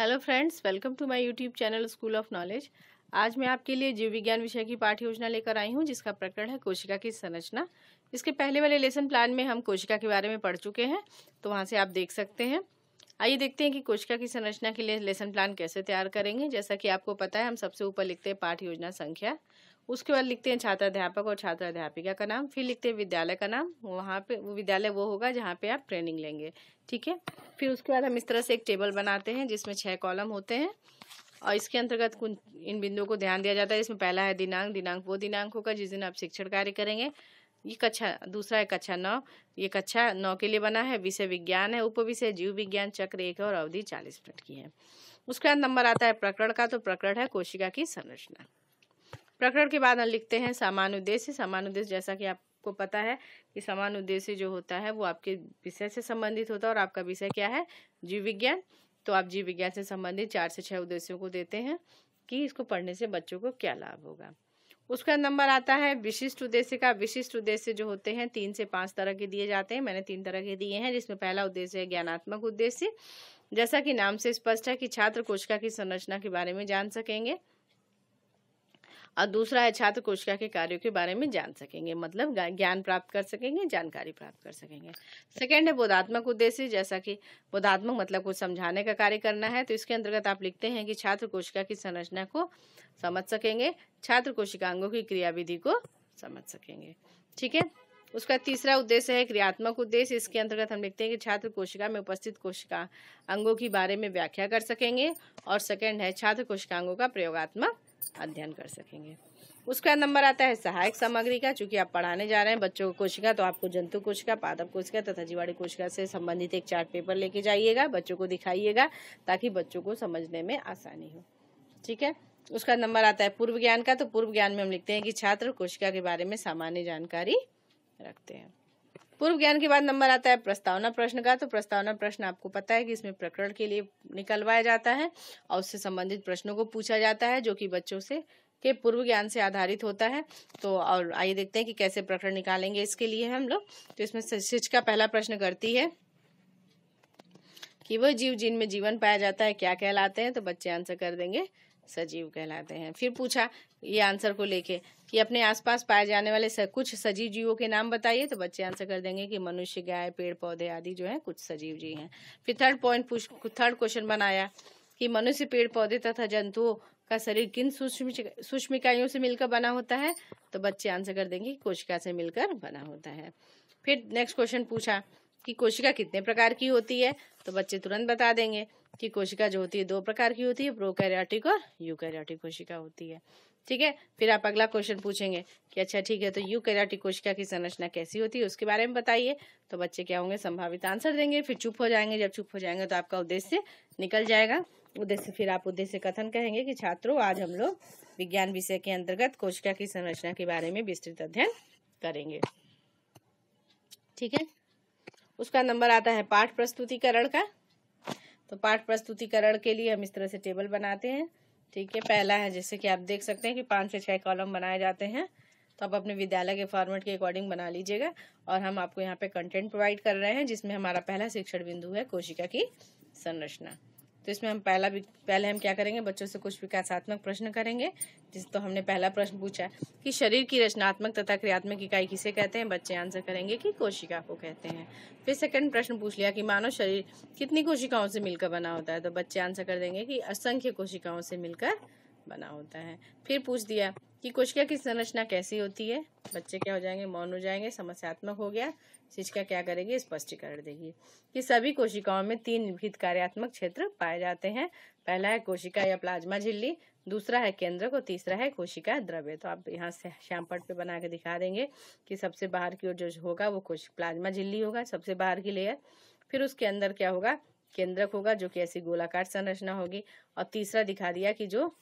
hello friends welcome to my YouTube channel school of knowledge आज मैं आपके लिए जीव विज्ञान विषय की पाठ योजना लेकर आई हूं जिसका प्रकरण है कोशिका की संरचना इसके पहले वाले लेसन प्लान में हम कोशिका के बारे में पढ़ चुके हैं तो वहां से आप देख सकते हैं आइए देखते हैं कि कोशिका की संरचना के लिए लेसन प्लान कैसे तैयार करेंगे जैसा कि आपको पता है हम सबसे ऊपर लिखते हैं पाठ योजना संख्या उसके बाद लिखते हैं छात्र अध्यापक और छात्र अध्यापिका का नाम फिर लिखते हैं विद्यालय का नाम वहाँ पे वो विद्यालय वो होगा जहाँ पे आप ट्रेनिंग लेंगे ठीक है फिर उसके बाद हम इस तरह से एक टेबल बनाते हैं जिसमें छः कॉलम होते हैं और इसके अंतर्गत कुछ इन बिंदुओं को ध्यान दिया जाता है इसमें पहला है दिनांक दिनांक वो दिनांक होगा जिस दिन आप शिक्षण कार्य करेंगे ये कक्षा दूसरा है कक्षा नौ ये कक्षा नौ के लिए बना है विषय विज्ञान है उप विषय जीव विज्ञान चक्र एक है और अवधि चालीस मिनट की है उसके बाद नंबर आता है प्रकरण का तो प्रकरण है कोशिका की संरचना प्रकरण के बाद हम लिखते हैं सामान्य उद्देश्य सामान्य उद्देश्य जैसा कि आपको पता है कि सामान्य उद्देश्य जो होता है वो आपके विषय से संबंधित होता है और आपका विषय क्या है जीव विज्ञान तो आप जीव विज्ञान से संबंधित चार से छह उद्देश्यों को देते हैं कि इसको पढ़ने से बच्चों को क्या लाभ होगा उसका नंबर आता है विशिष्ट उद्देश्य का विशिष्ट उद्देश्य जो होते हैं तीन से पांच तरह के दिए जाते हैं मैंने तीन तरह के दिए हैं जिसमें पहला उद्देश्य है ज्ञानात्मक उद्देश्य जैसा कि नाम से स्पष्ट है कि छात्र कोशिका की संरचना के बारे में जान सकेंगे और दूसरा है छात्र कोशिका के कार्यों के बारे में जान सकेंगे मतलब ज्ञान प्राप्त कर सकेंगे जानकारी प्राप्त कर सकेंगे सेकेंड है बोधात्मक उद्देश्य जैसा कि बोधात्मक मतलब कुछ समझाने का कार्य करना है तो इसके अंतर्गत आप लिखते हैं कि छात्र कोशिका की संरचना को समझ सकेंगे छात्र कोशिकांगों की क्रियाविधि को समझ सकेंगे ठीक है उसका तीसरा उद्देश्य है क्रियात्मक उद्देश्य इसके अंतर्गत हम लिखते हैं कि छात्र कोशिका में उपस्थित कोशिका अंगों के बारे में व्याख्या कर सकेंगे और सेकेंड है छात्र कोशिकांगों का प्रयोगात्मक अध्ययन कर सकेंगे उसका नंबर आता है सहायक सामग्री का चूंकि आप पढ़ाने जा रहे हैं बच्चों को कोशिका तो आपको जंतु कोशिका पादप कोशिका तथा जीवाणु कोशिका से संबंधित एक चार्ट पेपर लेके जाइएगा बच्चों को दिखाइएगा ताकि बच्चों को समझने में आसानी हो ठीक है उसका नंबर आता है पूर्व ज्ञान का तो पूर्व ज्ञान में हम लिखते हैं कि छात्र कोशिका के बारे में सामान्य जानकारी रखते हैं पूर्व ज्ञान के बाद नंबर आता है प्रस्तावना प्रश्न का तो प्रस्तावना प्रश्न आपको पता है कि इसमें प्रकरण के लिए निकलवाया जाता है और उससे संबंधित प्रश्नों को पूछा जाता है जो कि बच्चों से के पूर्व ज्ञान से आधारित होता है तो और आइए देखते हैं कि कैसे प्रकरण निकालेंगे इसके लिए हम लोग तो इसमें शिक्षिका पहला प्रश्न करती है कि वह जीव जिनमें जीवन पाया जाता है क्या कहलाते हैं तो बच्चे आंसर कर देंगे सजीव कहलाते हैं फिर पूछा ये आंसर को लेके कि अपने आसपास पाए जाने वाले कुछ सजीव जीवों के नाम बताइए तो बच्चे आंसर कर देंगे कि मनुष्य गाय पेड़ पौधे आदि जो है कुछ सजीव जी हैं फिर थर्ड पॉइंट थर्ड क्वेश्चन बनाया कि मनुष्य पेड़ पौधे तथा जंतुओं का शरीर किन सूक्ष्म सूक्ष्म से मिलकर बना होता है तो बच्चे आंसर कर देंगे कोशिका से मिलकर बना होता है फिर नेक्स्ट क्वेश्चन पूछा कि कोशिका कितने प्रकार की होती है तो बच्चे तुरंत बता देंगे कि कोशिका जो होती है दो प्रकार की होती है प्रोकैरियोटिक और यूकैरियोटिक कोशिका होती है ठीक है फिर आप अगला क्वेश्चन पूछेंगे कि अच्छा ठीक है तो यूकैरियोटिक कोशिका की संरचना कैसी होती है उसके बारे में बताइए तो बच्चे क्या होंगे संभावित आंसर देंगे फिर चुप हो जाएंगे जब चुप हो जाएंगे तो आपका उद्देश्य निकल जाएगा उद्देश्य फिर आप उद्देश्य कथन कहेंगे कि छात्रों आज हम लोग विज्ञान विषय के अंतर्गत कोशिका की संरचना के बारे में विस्तृत अध्ययन करेंगे ठीक है उसका नंबर आता है पाठ प्रस्तुतिकरण का तो पाठ प्रस्तुतिकरण के लिए हम इस तरह से टेबल बनाते हैं ठीक है पहला है जैसे कि आप देख सकते हैं कि पांच से छह कॉलम बनाए जाते हैं तो आप अपने विद्यालय के फॉर्मेट के अकॉर्डिंग बना लीजिएगा और हम आपको यहाँ पे कंटेंट प्रोवाइड कर रहे हैं जिसमें हमारा पहला शिक्षण बिंदु है कोशिका की संरचना तो इसमें हम पहला भी पहले हम क्या करेंगे बच्चों से कुछ विकासात्मक प्रश्न करेंगे जिस तो हमने पहला प्रश्न पूछा कि शरीर की रचनात्मक तथा क्रियात्मक इकाई किसे कहते हैं बच्चे आंसर करेंगे कि कोशिका को कहते हैं फिर सेकंड प्रश्न पूछ लिया कि मानव शरीर कितनी कोशिकाओं से मिलकर बना होता है तो बच्चे आंसर कर देंगे कि असंख्य कोशिकाओं से मिलकर बना होता है फिर पूछ दिया कि कोशिका की संरचना कैसी होती है बच्चे क्या हो जाएंगे मौन हो जाएंगे समस्यात्मक हो गया शिक्षिका क्या करेगी स्पष्टीकरण देगी कि सभी कोशिकाओं में तीन विभिन्न कार्यात्मक क्षेत्र पाए जाते हैं पहला है कोशिका या प्लाज्मा झिल्ली दूसरा है केंद्रक और तीसरा है कोशिका द्रव्य तो आप यहाँ से श्यामपट पे बना के दिखा देंगे कि सबसे बाहर की ओर जो होगा वो कोश प्लाज्मा झिल्ली होगा सबसे बाहर की लेयर फिर उसके अंदर क्या होगा केंद्रक होगा जो कि ऐसी गोलाकार संरचना होगी और तीसरा दिखा दिया कि जो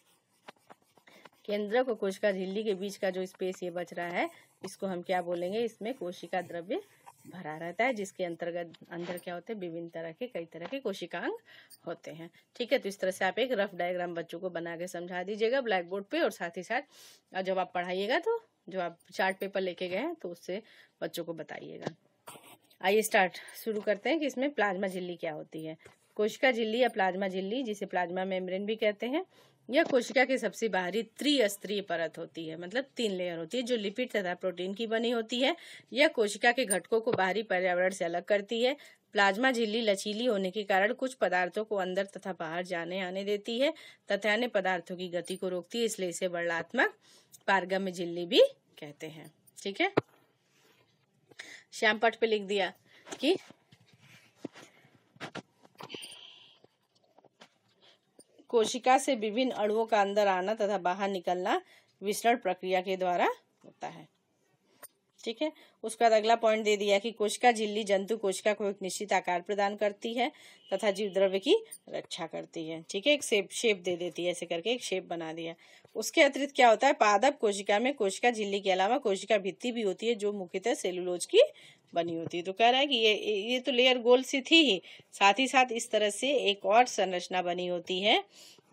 केंद्रक और कोशिका झिल्ली के बीच का जो स्पेस ये बच रहा है इसको हम क्या बोलेंगे इसमें कोशिका द्रव्य भरा रहता है जिसके अंतर्गत अंदर क्या होते हैं विभिन्न तरह के कई तरह के कोशिकांग होते हैं ठीक है तो इस तरह से आप एक रफ डायग्राम बच्चों को बना के समझा दीजिएगा ब्लैक बोर्ड पे और साथ ही साथ जब आप पढ़ाइएगा तो जो आप चार्ट पेपर लेके गए हैं तो उससे बच्चों को बताइएगा आइए स्टार्ट शुरू करते हैं कि इसमें प्लाज्मा झिल्ली क्या होती है कोशिका झिल्ली या प्लाज्मा झिल्ली जिसे प्लाज्मा मेम्ब्रेन भी कहते हैं यह कोशिका की सबसे बाहरी त्रिस्तरीय परत होती है मतलब तीन लेयर होती है जो लिपिड तथा प्रोटीन की बनी होती है यह कोशिका के घटकों को बाहरी पर्यावरण से अलग करती है प्लाज्मा झिल्ली लचीली होने के कारण कुछ पदार्थों को अंदर तथा बाहर जाने आने देती है तथा अन्य पदार्थों की गति को रोकती है इसलिए इसे वर्णात्मक पारगम्य झिल्ली भी कहते हैं ठीक है श्यामपट पे लिख दिया कि कोशिका से विभिन्न अणुओं का अंदर आना तथा बाहर निकलना विस्तरण प्रक्रिया के द्वारा होता है ठीक है उसके बाद अगला पॉइंट दे दिया कि कोशिका झिल्ली जंतु कोशिका को एक निश्चित आकार प्रदान करती है तथा जीव द्रव्य की रक्षा करती है ठीक है एक शेप शेप दे देती है ऐसे करके एक शेप बना दिया उसके अतिरिक्त क्या होता है पादप कोशिका में कोशिका झिल्ली के अलावा कोशिका भित्ती भी होती है जो मुख्यतः सेलुलोज की बनी होती है तो कह रहा है कि ये ये तो लेयर गोल सी थी ही साथ ही साथ इस तरह से एक और संरचना बनी होती है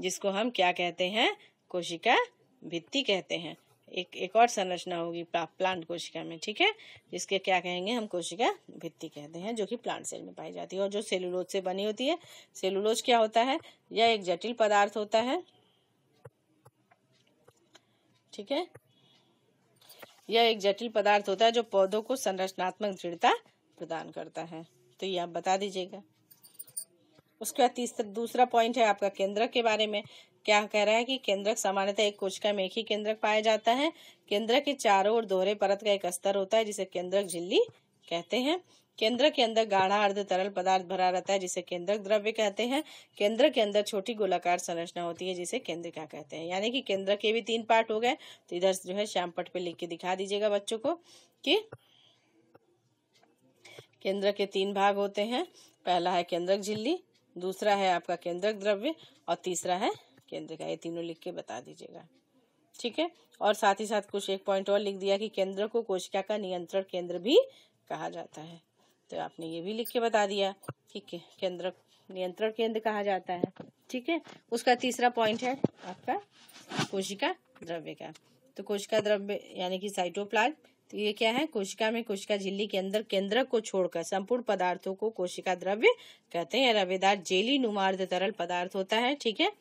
जिसको हम क्या कहते हैं कोशिका भित्ति कहते हैं एक एक और संरचना होगी प्लांट कोशिका में ठीक है जिसके क्या कहेंगे हम कोशिका भित्ति कहते हैं जो कि प्लांट सेल में पाई जाती है और जो सेलुलोज से बनी होती है सेलुलोज क्या होता है यह एक जटिल पदार्थ होता है ठीक है यह एक जटिल पदार्थ होता है जो पौधों को संरचनात्मक दृढ़ता प्रदान करता है तो ये आप बता दीजिएगा उसके बाद तीसरा दूसरा पॉइंट है आपका केंद्रक के बारे में क्या कह रहा है कि केंद्रक सामान्यतः एक कोशिका में एक ही केंद्रक पाया जाता है केंद्रक के चारों ओर दोहरे परत का एक स्तर होता है जिसे केंद्रक झिल्ली कहते हैं केंद्र के अंदर गाढ़ा अर्ध तरल पदार्थ भरा रहता है जिसे केंद्रक द्रव्य कहते हैं केंद्र के अंदर छोटी गोलाकार संरचना होती है जिसे केंद्रिका कहते हैं यानी कि केंद्र के भी तीन पार्ट हो गए तो इधर जो है श्याम पट पे लिख के दिखा दीजिएगा बच्चों को कि केंद्र के तीन भाग होते हैं पहला है केंद्रक झिल्ली दूसरा है आपका केंद्रक द्रव्य और तीसरा है केंद्र का ये तीनों लिख के बता दीजिएगा ठीक है और साथ ही साथ कुछ एक पॉइंट और लिख दिया कि केंद्र को कोशिका का नियंत्रण केंद्र भी कहा जाता है तो आपने ये भी लिख के बता दिया कि केंद्र नियंत्रण केंद्र कहा जाता है ठीक है उसका तीसरा पॉइंट है आपका कोशिका द्रव्य का तो कोशिका द्रव्य यानी कि साइटोप्लाज्म तो ये क्या है कोशिका में कोशिका झिल्ली के अंदर केंद्रक को छोड़कर संपूर्ण पदार्थों को कोशिका द्रव्य कहते हैं रवेदार जेली नुमार्द तरल पदार्थ होता है ठीक है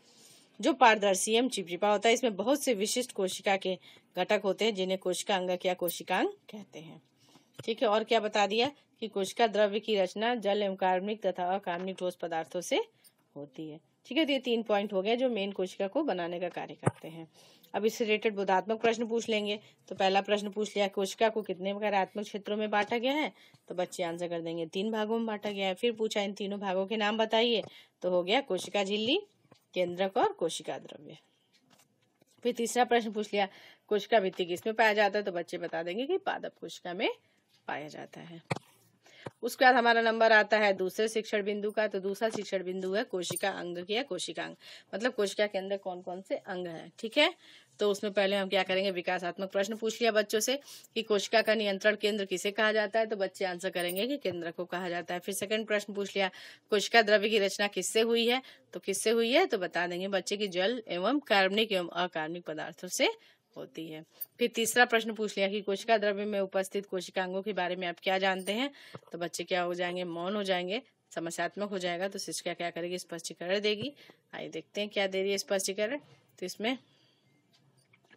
जो पारदर्शी एवं चिपचिपा होता है इसमें बहुत से विशिष्ट कोशिका के घटक होते हैं जिन्हें कोशिका अंगक या कोशिकांग कहते हैं ठीक है और क्या बता दिया कि कोशिका द्रव्य की रचना जल एवं कार्मिक तथा अकार्बनिक ठोस पदार्थों से होती है ठीक है तो ये तीन पॉइंट हो गया जो मेन कोशिका को बनाने का कार्य करते हैं अब इससे रिलेटेड बोधात्मक प्रश्न पूछ लेंगे तो पहला प्रश्न पूछ लिया कोशिका को कितने कार्यात्मक क्षेत्रों में बांटा गया है तो बच्चे आंसर कर देंगे तीन भागों में बांटा गया है फिर पूछा इन तीनों भागों के नाम बताइए तो हो गया कोशिका झिल्ली केंद्रक और कोशिका द्रव्य फिर तीसरा प्रश्न पूछ लिया कोशिका भित्ति किसमें पाया जाता है तो बच्चे बता देंगे कि पादप कोशिका में पाया जाता है उसके बाद हमारा नंबर आता है दूसरे शिक्षण बिंदु का तो दूसरा शिक्षण बिंदु है कोशिका अंग की है कोशिका अंग मतलब कोशिका के अंदर कौन कौन से अंग हैं ठीक है तो उसमें पहले हम क्या करेंगे विकासात्मक प्रश्न पूछ लिया बच्चों से कि कोशिका का नियंत्रण केंद्र किसे कहा जाता है तो बच्चे आंसर करेंगे कि केंद्र को कहा जाता है फिर सेकंड प्रश्न पूछ लिया कोशिका द्रव्य की रचना किससे हुई है तो किससे हुई है तो बता देंगे बच्चे की जल एवं कार्बनिक एवं अकार्बनिक पदार्थों से होती है फिर तीसरा प्रश्न पूछ लिया कि कोशिका द्रव्य में उपस्थित कोशिकांगों के बारे में आप क्या जानते हैं तो बच्चे क्या हो जाएंगे मौन हो जाएंगे समस्यात्मक हो जाएगा तो शिक्षिका क्या करेगी स्पष्टीकरण देगी आइए देखते हैं क्या दे रही है स्पष्टीकरण तो इसमें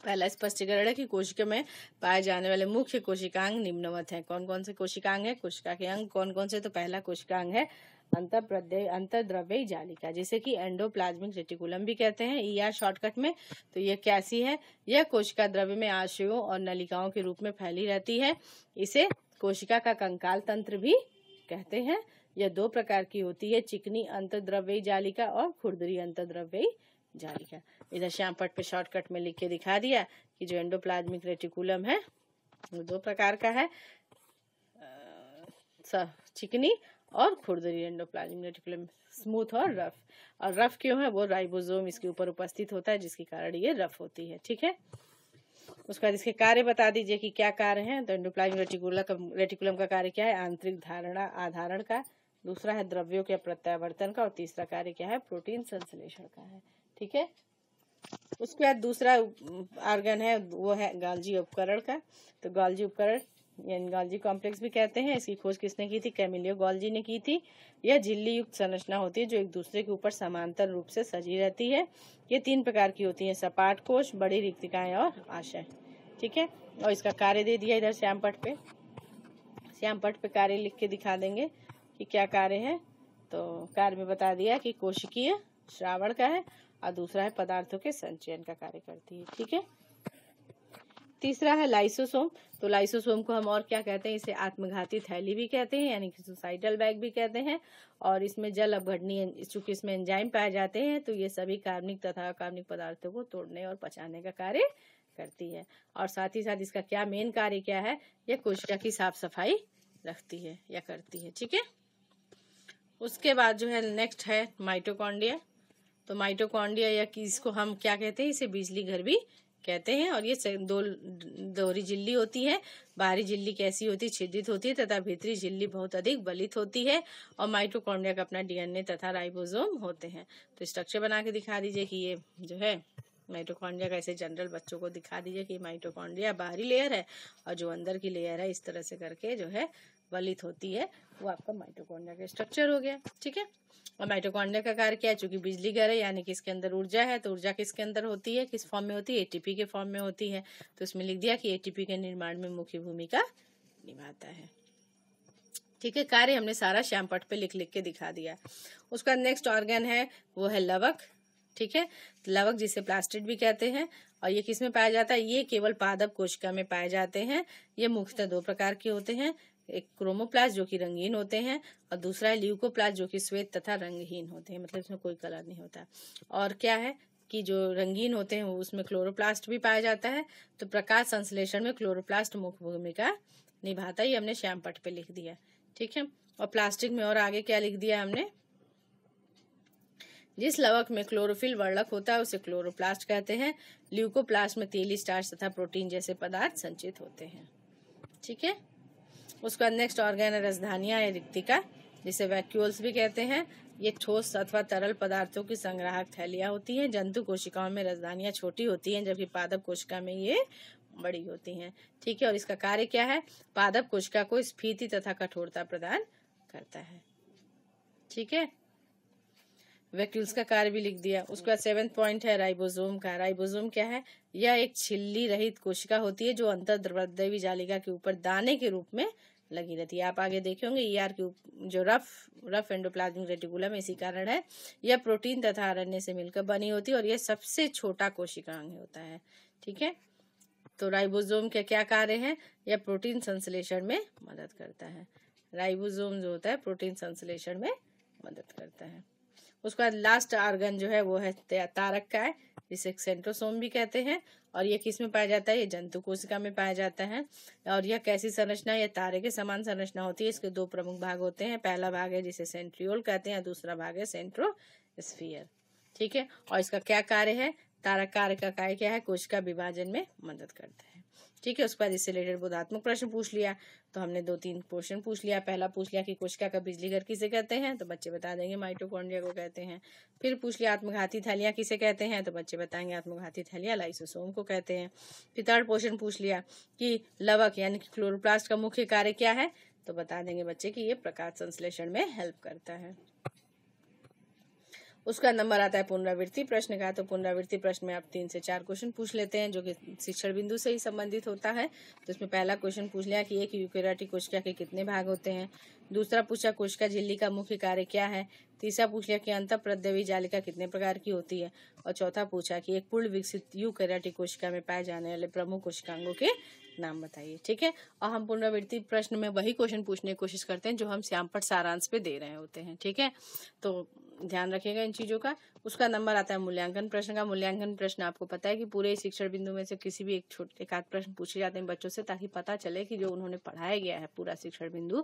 पहला स्पष्टीकरण है कि कोशिका में पाए जाने वाले मुख्य कोशिकांग निम्नवत हैं कौन कौन से कोशिकांग है कोशिका के अंग कौन कौन से तो पहला कोशिकांग है अंतर अंतरद्रव्य जालिका जिसे कि एंडोप्लाज्मिक रेटिकुलम भी कहते हैं आर शॉर्टकट में तो यह कैसी है यह कोशिका द्रव्य में आशयों और नलिकाओं के रूप में फैली रहती है इसे कोशिका का कंकाल तंत्र भी कहते हैं यह दो प्रकार की होती है चिकनी अंतर्द्रव्यी जालिका और खुरदरी अंतर्द्रव्यी जालिका इधर श्याम पट पे शॉर्टकट में लिख के दिखा दिया कि जो एंडोप्लाज्मिक रेटिकुलम है वो दो प्रकार का है चिकनी और खुरदरी एंडोप्लाज्मिक रेटिकुलम स्मूथ और रफ और रफ क्यों है वो राइबोसोम इसके ऊपर उपस्थित होता है जिसके कारण ये रफ होती है ठीक है उसके बाद इसके कार्य बता दीजिए कि क्या कार्य है तो एंडोप्लाज्मिक रेटिकुलम का रेटिकुलम का कार्य क्या है आंतरिक धारणा आधारण का दूसरा है द्रव्यों के प्रत्यावर्तन का और तीसरा कार्य क्या है प्रोटीन संश्लेषण का है ठीक है उसके बाद दूसरा आर्गन है वो है गालजी उपकरण का तो गालजी उपकरण यानी गालजी कॉम्प्लेक्स भी कहते हैं इसकी खोज किसने की थी कैमिलियो गॉल्जी ने की थी यह झिल्ली युक्त संरचना होती है जो एक दूसरे के ऊपर समांतर रूप से सजी रहती है ये तीन प्रकार की होती है सपाट कोश बड़ी रिक्तिकाएं और आशय ठीक है और इसका कार्य दे दिया इधर श्यामपट पे श्यामपट पे कार्य लिख के दिखा देंगे कि क्या कार्य है तो कार्य में बता दिया कि कोशिकीय श्रावण का है और दूसरा है पदार्थों के संचयन का कार्य करती है ठीक है तीसरा है लाइसोसोम तो लाइसोसोम को हम और क्या कहते हैं इसे आत्मघाती थैली भी कहते हैं यानी कि सुसाइडल बैग भी कहते हैं और इसमें जल अपघटनीय चूंकि इसमें एंजाइम पाए जाते हैं तो ये सभी कार्बनिक तथा अकार्बनिक पदार्थों को तोड़ने और पचाने का कार्य करती है और साथ ही साथ इसका क्या मेन कार्य क्या है यह कोशिका की साफ सफाई रखती है या करती है ठीक है उसके बाद जो है नेक्स्ट है माइटोकॉन्डिया तो माइटोकॉन्डिया या इसको हम क्या कहते हैं इसे बिजली घर भी कहते हैं और ये दो दोहरी झिल्ली होती है बाहरी झिल्ली कैसी होती है छिद्रित होती है तथा भीतरी झिल्ली बहुत अधिक बलित होती है और माइटोकॉन्डिया का अपना डीएनए तथा राइबोसोम होते हैं तो स्ट्रक्चर बना के दिखा दीजिए कि ये जो है माइटोकॉन्डिया का ऐसे जनरल बच्चों को दिखा दीजिए कि माइटोकॉन्डिया बाहरी लेयर है और जो अंदर की लेयर है इस तरह से करके जो है गलित होती है वो आपका माइटोकॉन्ड्रिया का स्ट्रक्चर हो गया ठीक है और माइटोकॉन्ड्रिया का कार्य क्या है चूंकि बिजली घर है यानी कि इसके अंदर ऊर्जा है तो ऊर्जा किसके अंदर होती है किस फॉर्म में होती है एटीपी के फॉर्म में होती है तो इसमें लिख दिया कि एटीपी के निर्माण में मुख्य भूमिका निभाता है ठीक है कार्य हमने सारा श्यामपट पे लिख लिख के दिखा दिया उसका नेक्स्ट ऑर्गन है वो है लवक ठीक है लवक जिसे प्लास्टिड भी कहते हैं और ये किस में पाया जाता है ये केवल पादप कोशिका में पाए जाते हैं ये मुख्यतः दो प्रकार के होते हैं एक क्रोमोप्लास्ट जो कि रंगीन होते हैं और दूसरा है ल्यूकोप्लास्ट जो कि श्वेत तथा रंगहीन होते हैं मतलब इसमें कोई कलर नहीं होता और क्या है कि जो रंगीन होते हैं उसमें क्लोरोप्लास्ट भी पाया जाता है तो प्रकाश संश्लेषण में क्लोरोप्लास्ट मुख्य भूमिका निभाता ये हमने श्याम पट पे लिख दिया ठीक है और प्लास्टिक में और आगे क्या लिख दिया हमने जिस लवक में क्लोरोफिल वर्णक होता है उसे क्लोरोप्लास्ट कहते हैं ल्यूकोप्लास्ट में तेली स्टार्च तथा प्रोटीन जैसे पदार्थ संचित होते हैं ठीक है उसके बाद नेक्स्ट ऑर्गेन है या रिक्तिका जिसे वैक्यूल्स भी कहते हैं ये ठोस अथवा तरल पदार्थों की संग्राहक थैलियाँ होती हैं जंतु कोशिकाओं में राजधानियां छोटी होती हैं जबकि पादप कोशिका में ये बड़ी होती हैं ठीक है और इसका कार्य क्या है पादप कोशिका को स्फीति तथा कठोरता प्रदान करता है ठीक है वेक्यूल्स का कार्य भी लिख दिया उसके बाद सेवेंथ पॉइंट है राइबोसोम का राइबोसोम क्या है यह एक छिल्ली रहित कोशिका होती है जो अंतर द्रवदेवी जालिका के ऊपर दाने के रूप में लगी रहती है आप आगे देखे होंगे ई आर की जो रफ रफ एंडोप्लाज्मिक रेटिकुलम इसी कारण है यह प्रोटीन तथा आरण्य से मिलकर बनी होती है और यह सबसे छोटा कोशिका अंग होता है ठीक है तो राइबोसोम के क्या कार्य है यह प्रोटीन संश्लेषण में मदद करता है राइबोसोम जो होता है प्रोटीन संश्लेषण में मदद करता है उसके बाद लास्ट आर्गन जो है वो है तारक का है जिसे सेंट्रोसोम भी कहते हैं और यह किस में पाया जाता है ये जंतु कोशिका में पाया जाता है और यह कैसी संरचना यह तारे के समान संरचना होती है इसके दो प्रमुख भाग होते हैं पहला भाग है जिसे सेंट्रियोल कहते हैं दूसरा भाग है सेंट्रोस्फियर ठीक है और इसका क्या कार्य है तारक कार्य का कार्य क्या है कोशिका विभाजन में मदद करता है ठीक है उसके बाद इससे रिलेटेड बोधात्मक प्रश्न पूछ लिया तो हमने दो तीन क्वेश्चन पूछ लिया पहला पूछ लिया कि कोशिका का बिजली घर किसे कहते हैं तो बच्चे बता देंगे माइटोकॉन्ड्रिया को कहते हैं फिर पूछ लिया आत्मघाती थैलियां किसे कहते हैं तो बच्चे बताएंगे आत्मघाती थैलियां लाइसोसोम को कहते हैं फिर थर्ड क्वेश्चन पूछ लिया कि लवक यानी कि क्लोरोप्लास्ट का मुख्य कार्य क्या है तो बता देंगे बच्चे की ये प्रकाश संश्लेषण में हेल्प करता है उसका नंबर आता है पुनरावृत्ति प्रश्न का तो पुनरावृत्ति प्रश्न में आप तीन से चार क्वेश्चन पूछ लेते हैं जो कि शिक्षण बिंदु से ही संबंधित होता है तो इसमें पहला क्वेश्चन पूछ लिया कि एक यूकेराटी कोशिका के कितने भाग होते हैं दूसरा पूछा कोशिका झिल्ली का मुख्य कार्य क्या है तीसरा पूछ लिया कि अंत प्रद्यवी जालिका कितने प्रकार की होती है और चौथा पूछा कि एक पूर्ण विकसित यू कैराटी कोशिका में पाए जाने वाले प्रमुख कोशिकांगों के नाम बताइए ठीक है और हम पुनरावृत्ति प्रश्न में वही क्वेश्चन पूछने की कोशिश करते हैं जो हम श्यामपट सारांश पे दे रहे होते हैं ठीक है तो ध्यान रखेगा इन चीज़ों का उसका नंबर आता है मूल्यांकन प्रश्न का मूल्यांकन प्रश्न आपको पता है कि पूरे शिक्षण बिंदु में से किसी भी एक छोटे एक आध प्रश्न पूछे जाते हैं बच्चों से ताकि पता चले कि जो उन्होंने पढ़ाया गया है पूरा शिक्षण बिंदु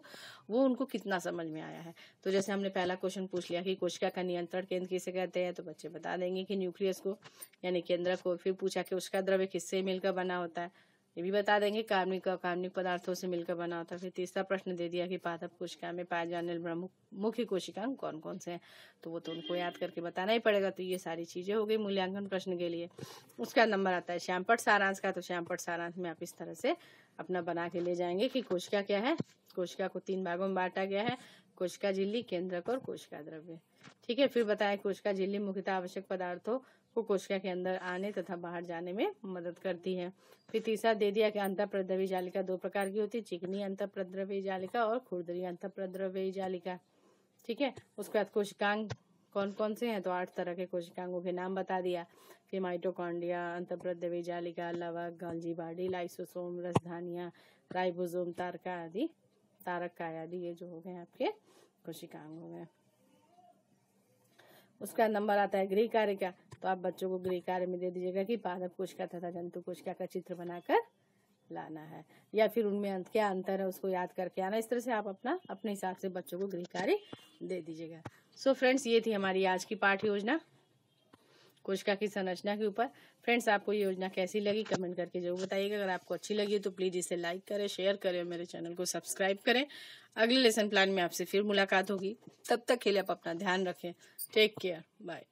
वो उनको कितना समझ में आया है तो जैसे हमने पहला क्वेश्चन पूछ लिया कि कोशिका का नियंत्रण केंद्र किसे कहते हैं तो बच्चे बता देंगे कि न्यूक्लियस को यानी केंद्र को फिर पूछा कि उसका द्रव्य किससे मिलकर बना होता है ये भी बता देंगे कार्मिक और कार्मिक पदार्थों से मिलकर बना होता है फिर तीसरा प्रश्न दे दिया कि पादप कोशिका में पाए जाने वाले मुख्य कोशिका कौन कौन से हैं तो वो तो उनको याद करके बताना ही पड़ेगा तो ये सारी चीज़ें हो गई मूल्यांकन प्रश्न के लिए उसका नंबर आता है श्यामपट सारांश का तो श्यामपट सारांश में आप इस तरह से अपना बना के ले जाएंगे कि कोशिका क्या है कोशिका को तीन भागों में बांटा गया है कोशिका झिल्ली केंद्रक और कोशिका द्रव्य ठीक है फिर बताया कोशिका झिल्ली मुख्यतः आवश्यक पदार्थों को कोशिका के अंदर आने तथा बाहर जाने में मदद करती है फिर तीसरा दे दिया कि अंतप्रद्रवी जालिका दो प्रकार की होती है चिकनी अंतःप्रद्रवी जालिका और खुरदरी अंतःप्रद्रवी जालिका ठीक है उसके बाद कोशिकांग कौन कौन से हैं तो आठ तरह के कोशिकांगों के नाम बता दिया फिर माइटोकॉन्डिया अंतप्रद्रवी जालिका लवक गलजी बाडी लाइसोसोम रसधानिया राइबोसोम तारका आदि तारक आदि ये जो हो गए आपके कोशिकांग हो गए उसका नंबर आता है गृह कार्य का तो आप बच्चों को गृह कार्य में दे दीजिएगा कि पादप कोशिका तथा जंतु कोशिका का चित्र बनाकर लाना है या फिर उनमें अंत क्या अंतर है उसको याद करके आना इस तरह से आप अपना अपने हिसाब से बच्चों को गृह कार्य दे दीजिएगा सो so फ्रेंड्स ये थी हमारी आज की पाठ योजना कोशिका की संरचना के ऊपर फ्रेंड्स आपको ये योजना कैसी लगी कमेंट करके जरूर बताइएगा अगर आपको अच्छी लगी तो प्लीज़ इसे लाइक करें शेयर करें मेरे चैनल को सब्सक्राइब करें अगले लेसन प्लान में आपसे फिर मुलाकात होगी तब तक के लिए आप अपना ध्यान रखें टेक केयर बाय